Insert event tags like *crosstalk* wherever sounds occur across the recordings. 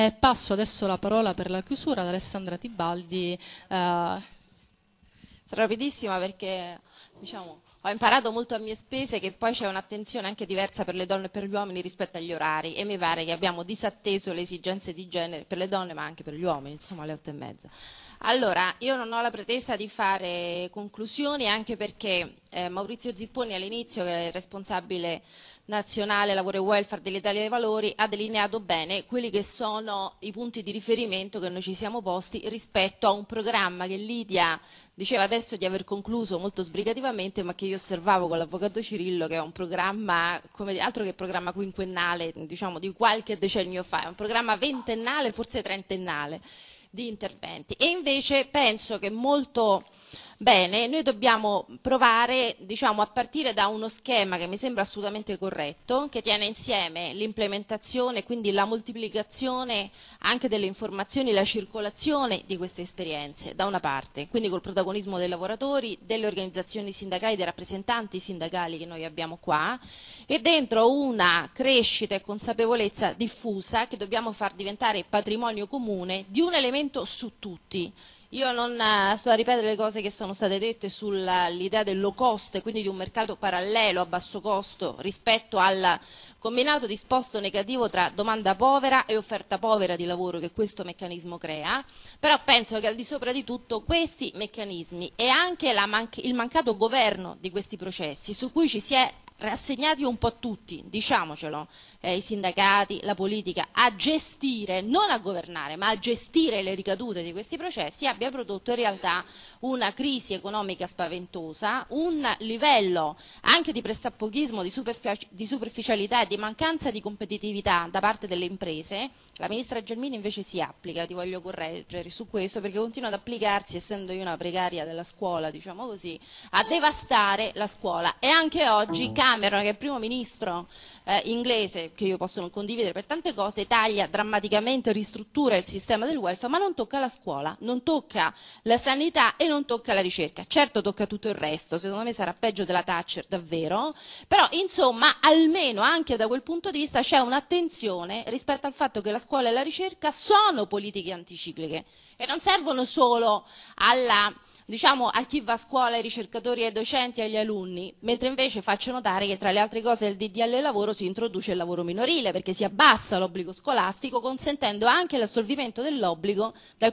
E passo adesso la parola per la chiusura ad Alessandra Tibaldi. Eh, Sarà rapidissima perché diciamo, ho imparato molto a mie spese che poi c'è un'attenzione anche diversa per le donne e per gli uomini rispetto agli orari e mi pare che abbiamo disatteso le esigenze di genere per le donne ma anche per gli uomini, insomma alle otto e mezza. Allora, io non ho la pretesa di fare conclusioni anche perché eh, Maurizio Zipponi all'inizio, che è il responsabile nazionale lavoro e welfare dell'Italia dei Valori, ha delineato bene quelli che sono i punti di riferimento che noi ci siamo posti rispetto a un programma che Lidia diceva adesso di aver concluso molto sbrigativamente, ma che io osservavo con l'avvocato Cirillo, che è un programma, altro che programma quinquennale, diciamo di qualche decennio fa, è un programma ventennale, forse trentennale di interventi e invece penso che molto Bene, noi dobbiamo provare diciamo, a partire da uno schema che mi sembra assolutamente corretto, che tiene insieme l'implementazione, quindi la moltiplicazione anche delle informazioni, la circolazione di queste esperienze, da una parte, quindi col protagonismo dei lavoratori, delle organizzazioni sindacali, dei rappresentanti sindacali che noi abbiamo qua, e dentro una crescita e consapevolezza diffusa che dobbiamo far diventare patrimonio comune di un elemento su tutti, io non eh, sto a ripetere le cose che sono state dette sull'idea del low cost e quindi di un mercato parallelo a basso costo rispetto al combinato disposto negativo tra domanda povera e offerta povera di lavoro che questo meccanismo crea, però penso che al di sopra di tutto questi meccanismi e anche man il mancato governo di questi processi su cui ci si è rassegnati un po' tutti, diciamocelo, eh, i sindacati, la politica, a gestire, non a governare, ma a gestire le ricadute di questi processi, abbia prodotto in realtà una crisi economica spaventosa, un livello anche di pressappochismo, di, di superficialità e di mancanza di competitività da parte delle imprese. La ministra Gelmini invece si applica, ti voglio correggere su questo, perché continua ad applicarsi, essendo io una precaria della scuola, diciamo così, a devastare la scuola. E anche oggi Cameron, che è il primo ministro eh, inglese, che io posso non condividere per tante cose, taglia drammaticamente, ristruttura il sistema del welfare, ma non tocca la scuola, non tocca la sanità e non tocca la ricerca. Certo tocca tutto il resto, secondo me sarà peggio della Thatcher davvero, però insomma almeno anche da quel punto di vista c'è un'attenzione rispetto al fatto che la scuola e la ricerca sono politiche anticicliche e non servono solo alla diciamo, a chi va a scuola, ai ricercatori, ai docenti, agli alunni, mentre invece faccio notare che tra le altre cose del DDL lavoro si introduce il lavoro minorile perché si abbassa l'obbligo scolastico consentendo anche l'assolvimento dell'obbligo eh,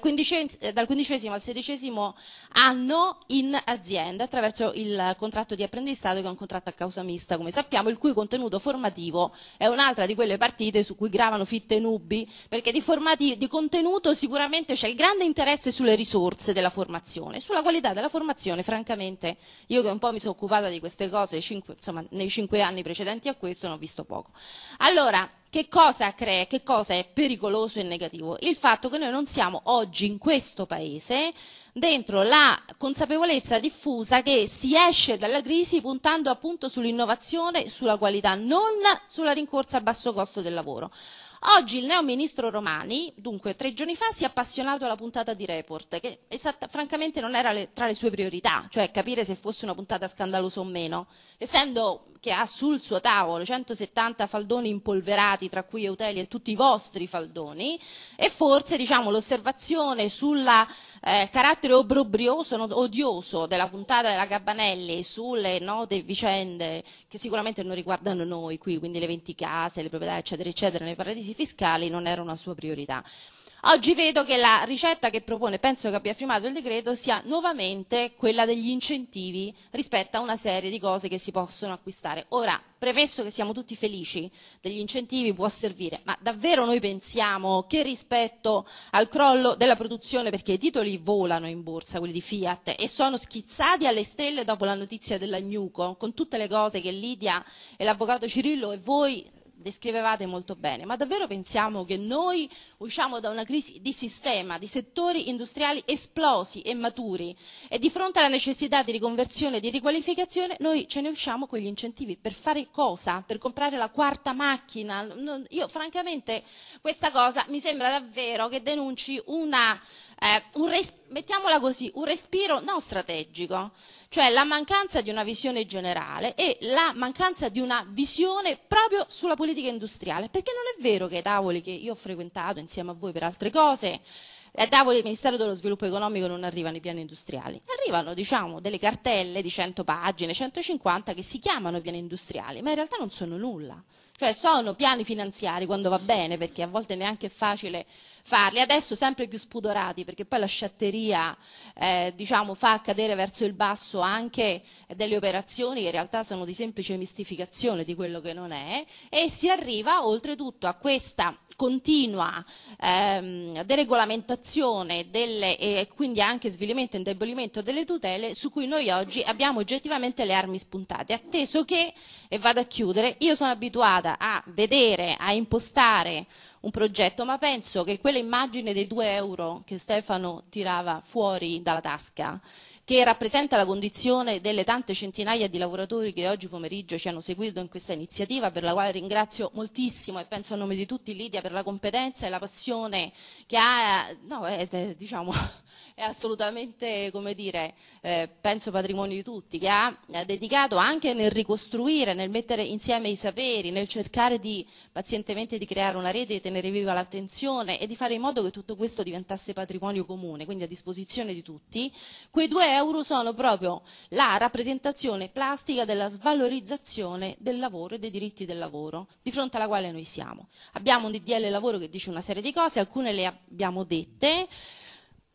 dal quindicesimo al sedicesimo anno in azienda attraverso il contratto di apprendistato che è un contratto a causa mista come sappiamo il cui contenuto formativo è un'altra di quelle partite su cui gravano fitte nubi perché di, di contenuto sicuramente c'è il grande interesse sulle risorse della formazione, sulla qualità della formazione, francamente, io che un po' mi sono occupata di queste cose cinque, insomma, nei cinque anni precedenti a questo, ne ho visto poco. Allora, che cosa crea, che cosa è pericoloso e negativo? Il fatto che noi non siamo oggi in questo Paese dentro la consapevolezza diffusa che si esce dalla crisi puntando appunto sull'innovazione, sulla qualità, non sulla rincorsa a basso costo del lavoro. Oggi il neo ministro Romani, dunque tre giorni fa, si è appassionato alla puntata di Report, che esatta, francamente non era le, tra le sue priorità, cioè capire se fosse una puntata scandalosa o meno, essendo che ha sul suo tavolo 170 faldoni impolverati, tra cui Euteli e tutti i vostri faldoni, e forse diciamo, l'osservazione sulla eh, carattere obbrobrioso, odioso della puntata della Gabbanelli sulle note vicende che sicuramente non riguardano noi qui, quindi le 20 case, le proprietà, eccetera, eccetera, nei paradisi fiscali, non era una sua priorità. Oggi vedo che la ricetta che propone, penso che abbia firmato il decreto, sia nuovamente quella degli incentivi rispetto a una serie di cose che si possono acquistare. Ora, premesso che siamo tutti felici degli incentivi può servire, ma davvero noi pensiamo che rispetto al crollo della produzione, perché i titoli volano in borsa, quelli di Fiat, e sono schizzati alle stelle dopo la notizia della dell'Agnuco, con tutte le cose che Lidia e l'avvocato Cirillo e voi descrivevate molto bene, ma davvero pensiamo che noi usciamo da una crisi di sistema, di settori industriali esplosi e maturi e di fronte alla necessità di riconversione e di riqualificazione noi ce ne usciamo con gli incentivi per fare cosa? Per comprare la quarta macchina? Io francamente questa cosa mi sembra davvero che denunci una eh, res- mettiamola così, un respiro non strategico, cioè la mancanza di una visione generale e la mancanza di una visione proprio sulla politica industriale, perché non è vero che i tavoli che io ho frequentato insieme a voi per altre cose, ai eh, tavoli del Ministero dello Sviluppo Economico non arrivano i piani industriali, arrivano diciamo, delle cartelle di 100 pagine, 150 che si chiamano piani industriali, ma in realtà non sono nulla, cioè sono piani finanziari quando va bene, perché a volte neanche è facile farli, adesso sempre più spudorati perché poi la sciatteria eh, diciamo, fa cadere verso il basso anche delle operazioni che in realtà sono di semplice mistificazione di quello che non è e si arriva oltretutto a questa continua ehm, deregolamentazione delle, e quindi anche svilimento e indebolimento delle tutele su cui noi oggi abbiamo oggettivamente le armi spuntate, atteso che, e vado a chiudere, io sono abituata a vedere, a impostare un progetto, ma penso che quell'immagine dei 2 euro che Stefano tirava fuori dalla tasca che rappresenta la condizione delle tante centinaia di lavoratori che oggi pomeriggio ci hanno seguito in questa iniziativa, per la quale ringrazio moltissimo e penso a nome di tutti Lidia per la competenza e la passione che ha, no, è, diciamo, *laughs* è assolutamente, come dire, eh, penso patrimonio di tutti, che ha dedicato anche nel ricostruire, nel mettere insieme i saperi, nel cercare di, pazientemente di creare una rete, di tenere viva l'attenzione e di fare in modo che tutto questo diventasse patrimonio comune, quindi a disposizione di tutti. Quei due euro sono proprio la rappresentazione plastica della svalorizzazione del lavoro e dei diritti del lavoro, di fronte alla quale noi siamo. Abbiamo un DDL lavoro che dice una serie di cose, alcune le abbiamo dette,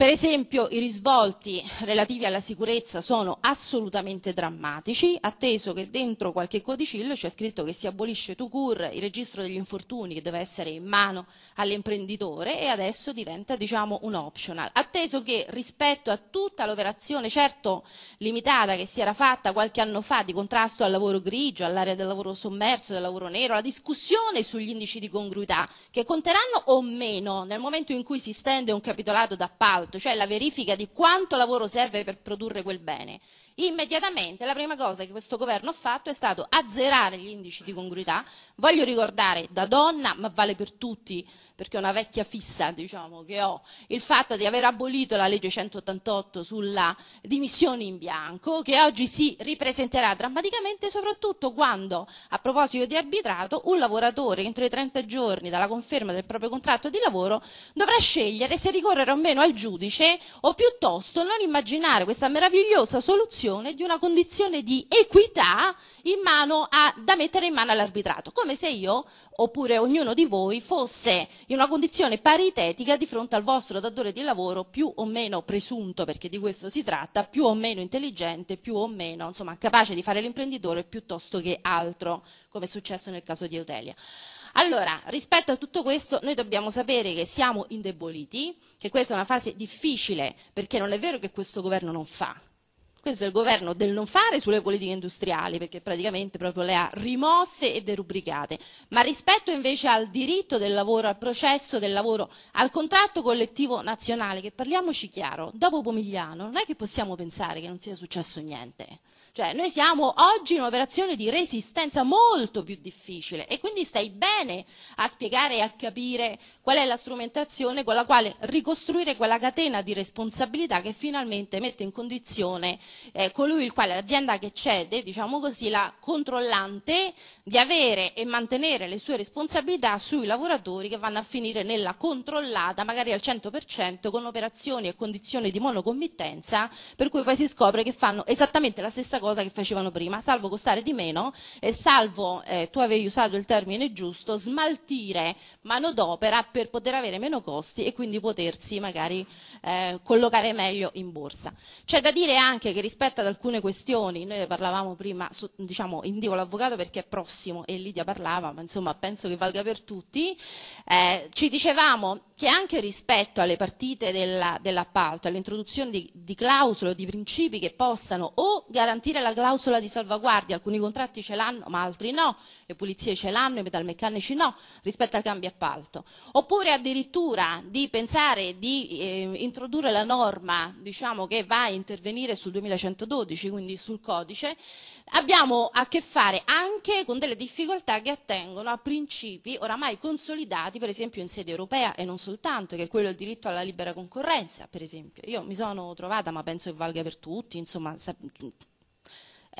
per esempio i risvolti relativi alla sicurezza sono assolutamente drammatici, atteso che dentro qualche codicillo c'è scritto che si abolisce tout court il registro degli infortuni che deve essere in mano all'imprenditore e adesso diventa diciamo, un optional, atteso che rispetto a tutta l'operazione certo limitata che si era fatta qualche anno fa di contrasto al lavoro grigio, all'area del lavoro sommerso, del lavoro nero, la discussione sugli indici di congruità che conteranno o meno nel momento in cui si stende un capitolato d'appalto fatto, cioè la verifica di quanto lavoro serve per produrre quel bene, immediatamente la prima cosa che questo governo ha fatto è stato azzerare gli indici di congruità. Voglio ricordare da donna, ma vale per tutti, perché è una vecchia fissa diciamo, che ho, il fatto di aver abolito la legge 188 sulla dimissione in bianco, che oggi si ripresenterà drammaticamente, soprattutto quando, a proposito di arbitrato, un lavoratore entro i 30 giorni dalla conferma del proprio contratto di lavoro dovrà scegliere se ricorrere o meno al giudice giudice o piuttosto non immaginare questa meravigliosa soluzione di una condizione di equità a, da mettere in mano all'arbitrato, come se io oppure ognuno di voi fosse in una condizione paritetica di fronte al vostro datore di lavoro più o meno presunto, perché di questo si tratta, più o meno intelligente, più o meno insomma, capace di fare l'imprenditore piuttosto che altro, come è successo nel caso di Eutelia. Allora, rispetto a tutto questo, noi dobbiamo sapere che siamo indeboliti, che questa è una fase difficile, perché non è vero che questo governo non fa. Questo è il governo del non fare sulle politiche industriali, perché praticamente proprio le ha rimosse e derubricate. Ma rispetto invece al diritto del lavoro, al processo del lavoro, al contratto collettivo nazionale, che parliamoci chiaro, dopo Pomigliano non è che possiamo pensare che non sia successo niente. Cioè, noi siamo oggi in un'operazione di resistenza molto più difficile e quindi stai bene a spiegare e a capire qual è la strumentazione con la quale ricostruire quella catena di responsabilità che finalmente mette in condizione eh, colui il quale l'azienda che cede, diciamo così, la controllante di avere e mantenere le sue responsabilità sui lavoratori che vanno a finire nella controllata, magari al 100% con operazioni e condizioni di monocommittenza, per cui poi si scopre che fanno esattamente la stessa cosa che facevano prima, salvo costare di meno e salvo, eh, tu avevi usato il termine giusto, smaltire manodopera per poter avere meno costi e quindi potersi magari eh, collocare meglio in borsa. C'è da dire anche che rispetto ad alcune questioni, noi parlavamo prima, su, diciamo, indico l'avvocato perché è prossimo e Lidia parlava, ma insomma penso che valga per tutti, eh, ci dicevamo che anche rispetto alle partite della, dell'appalto, all'introduzione di, di clausole o di principi che possano o garantire garantire la clausola di salvaguardia, alcuni contratti ce l'hanno ma altri no, le pulizie ce l'hanno, i metalmeccanici no, rispetto al cambio appalto. Oppure addirittura di pensare di eh, introdurre la norma diciamo, che va a intervenire sul 2112, quindi sul codice, abbiamo a che fare anche con delle difficoltà che attengono a principi oramai consolidati, per esempio in sede europea e non soltanto, che è quello del diritto alla libera concorrenza, per esempio. Io mi sono trovata, ma penso che valga per tutti, insomma,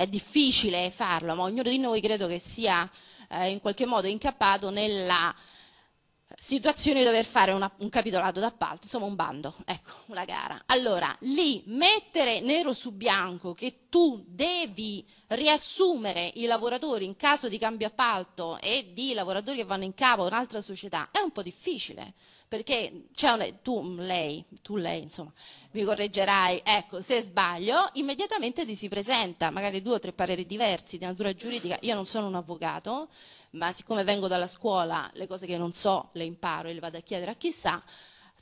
è difficile farlo, ma ognuno di noi credo che sia eh, in qualche modo incappato nella situazione di dover fare una, un capitolato d'appalto, insomma un bando, ecco, una gara. Allora, lì mettere nero su bianco che tu devi riassumere i lavoratori in caso di cambio appalto e di lavoratori che vanno in capo a un'altra società è un po' difficile perché una, tu, lei, tu lei insomma, mi correggerai, ecco, se sbaglio, immediatamente ti si presenta, magari due o tre pareri diversi di natura giuridica, io non sono un avvocato, ma siccome vengo dalla scuola, le cose che non so le imparo e le vado a chiedere a chissà,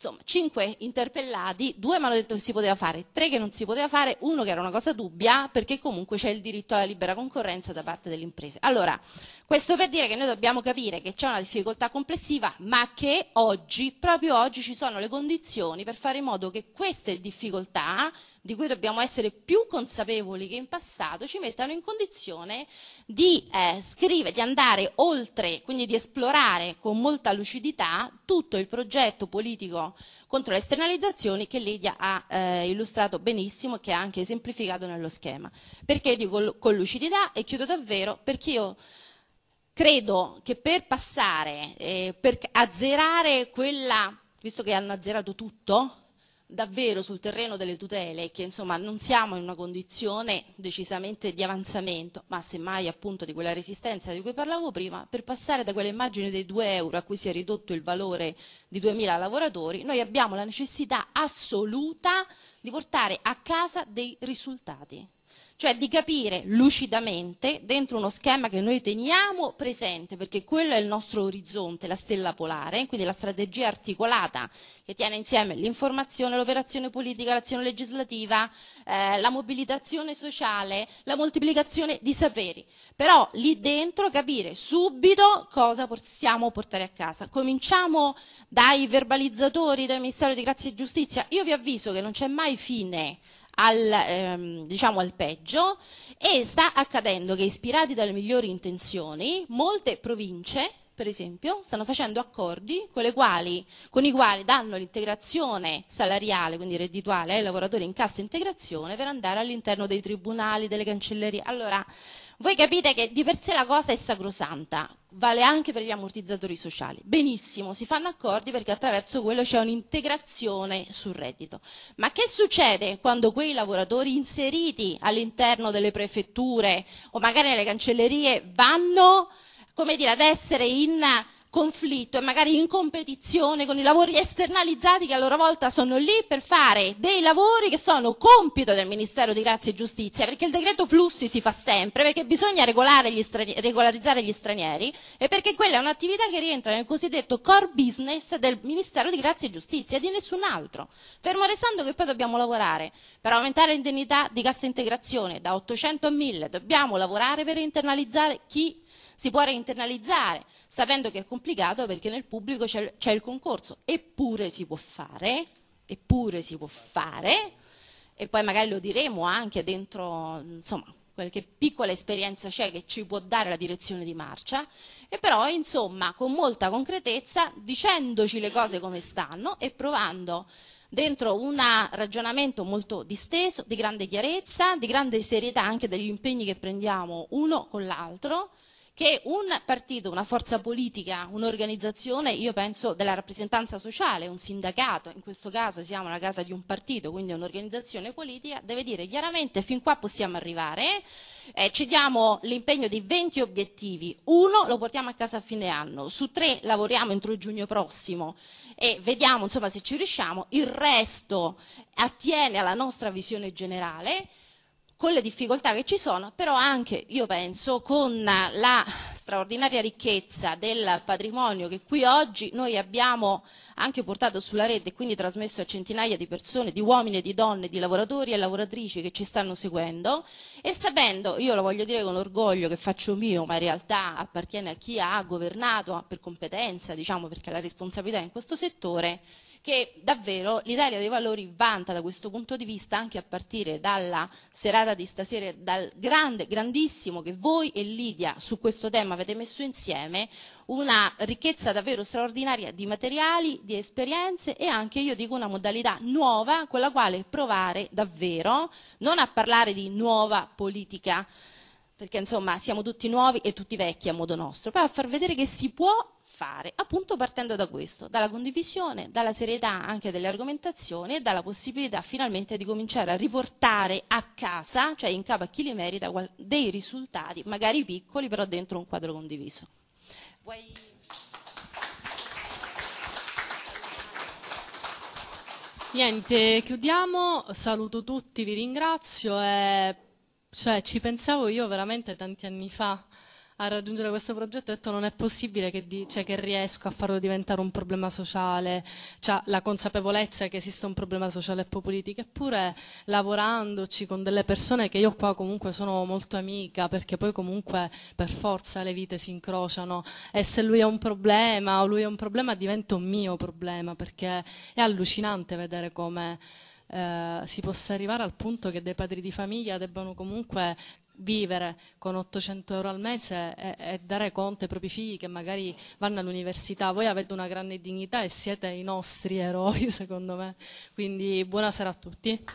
insomma, cinque interpellati, due mi hanno detto che si poteva fare, tre che non si poteva fare, uno che era una cosa dubbia, perché comunque c'è il diritto alla libera concorrenza da parte delle imprese. Allora, questo per dire che noi dobbiamo capire che c'è una difficoltà complessiva, ma che oggi, proprio oggi, ci sono le condizioni per fare in modo che queste difficoltà, di cui dobbiamo essere più consapevoli che in passato, ci mettano in condizione di eh, scrivere, di andare oltre, quindi di esplorare con molta lucidità tutto il progetto politico no? contro le esternalizzazioni che Lidia ha eh, illustrato benissimo e che ha anche esemplificato nello schema. Perché dico con lucidità e chiudo davvero perché io credo che per passare, eh, per azzerare quella, visto che hanno azzerato tutto, davvero sul terreno delle tutele che insomma non siamo in una condizione decisamente di avanzamento, ma semmai appunto di quella resistenza di cui parlavo prima, per passare da quell'immagine dei 2 euro a cui si è ridotto il valore di 2.000 lavoratori, noi abbiamo la necessità assoluta di portare a casa dei risultati cioè di capire lucidamente dentro uno schema che noi teniamo presente, perché quello è il nostro orizzonte, la stella polare, quindi la strategia articolata che tiene insieme l'informazione, l'operazione politica, l'azione legislativa, eh, la mobilitazione sociale, la moltiplicazione di saperi. Però lì dentro capire subito cosa possiamo portare a casa. Cominciamo dai verbalizzatori del Ministero di Grazia e Giustizia. Io vi avviso che non c'è mai fine al, ehm, diciamo al peggio e sta accadendo che ispirati dalle migliori intenzioni molte province per esempio, stanno facendo accordi con, quali, con, i quali danno l'integrazione salariale, quindi reddituale, ai lavoratori in cassa integrazione per andare all'interno dei tribunali, delle cancellerie. Allora, voi capite che di per sé la cosa è sacrosanta, vale anche per gli ammortizzatori sociali. Benissimo, si fanno accordi perché attraverso quello c'è un'integrazione sul reddito. Ma che succede quando quei lavoratori inseriti all'interno delle prefetture o magari nelle cancellerie vanno, come dire, ad essere in conflitto e magari in competizione con i lavori esternalizzati che a loro volta sono lì per fare dei lavori che sono compito del Ministero di Grazia e Giustizia, perché il decreto flussi si fa sempre, perché bisogna gli regolarizzare gli stranieri e perché quella è un'attività che rientra nel cosiddetto core business del Ministero di Grazia e Giustizia e di nessun altro, fermo restando che poi dobbiamo lavorare per aumentare l'indennità di cassa integrazione da 800 a 1000, dobbiamo lavorare per internalizzare chi si può reinternalizzare, sapendo che è complicato perché nel pubblico c'è, c'è il concorso, eppure si può fare, eppure si può fare, e poi magari lo diremo anche dentro, insomma, qualche piccola esperienza c'è che ci può dare la direzione di marcia, e però insomma con molta concretezza dicendoci le cose come stanno e provando dentro un ragionamento molto disteso, di grande chiarezza, di grande serietà anche degli impegni che prendiamo uno con l'altro, che un partito, una forza politica, un'organizzazione, io penso della rappresentanza sociale, un sindacato, in questo caso siamo la casa di un partito, quindi un'organizzazione politica, deve dire chiaramente fin qua possiamo arrivare, eh, ci diamo l'impegno di 20 obiettivi, uno lo portiamo a casa a fine anno, su tre lavoriamo entro giugno prossimo e vediamo insomma, se ci riusciamo, il resto attiene alla nostra visione generale con le difficoltà che ci sono, però anche, io penso, con la straordinaria ricchezza del patrimonio che qui oggi noi abbiamo anche portato sulla rete e quindi trasmesso a centinaia di persone, di uomini e di donne, di lavoratori e lavoratrici che ci stanno seguendo e sapendo, io lo voglio dire con orgoglio che faccio mio, ma in realtà appartiene a chi ha governato per competenza, diciamo perché la responsabilità è in questo settore, che davvero l'Italia dei Valori vanta da questo punto di vista anche a partire dalla serata di stasera, dal grande, grandissimo che voi e Lidia su questo tema avete messo insieme, una ricchezza davvero straordinaria di materiali, di esperienze e anche, io dico, una modalità nuova con la quale provare davvero non a parlare di nuova politica, perché insomma siamo tutti nuovi e tutti vecchi a modo nostro, però a far vedere che si può fare, appunto partendo da questo, dalla condivisione, dalla serietà anche delle argomentazioni e dalla possibilità finalmente di cominciare a riportare a casa, cioè in capo a chi li merita, dei risultati, magari piccoli, però dentro un quadro condiviso. Vuoi... Niente, chiudiamo, saluto tutti, vi ringrazio. E cioè, ci pensavo io veramente tanti anni fa a raggiungere questo progetto, ho detto non è possibile che, dice, cioè, che riesco a farlo diventare un problema sociale, cioè la consapevolezza che esiste un problema sociale e politico, eppure lavorandoci con delle persone che io qua comunque sono molto amica, perché poi comunque per forza le vite si incrociano e se lui è un problema o lui è un problema diventa un mio problema, perché è allucinante vedere come eh, si possa arrivare al punto che dei padri di famiglia debbano comunque vivere con 800 euro al mese e, e, dare conto ai propri figli che magari vanno all'università. Voi avete una grande dignità e siete i nostri eroi, *laughs* secondo me. Quindi buonasera a tutti.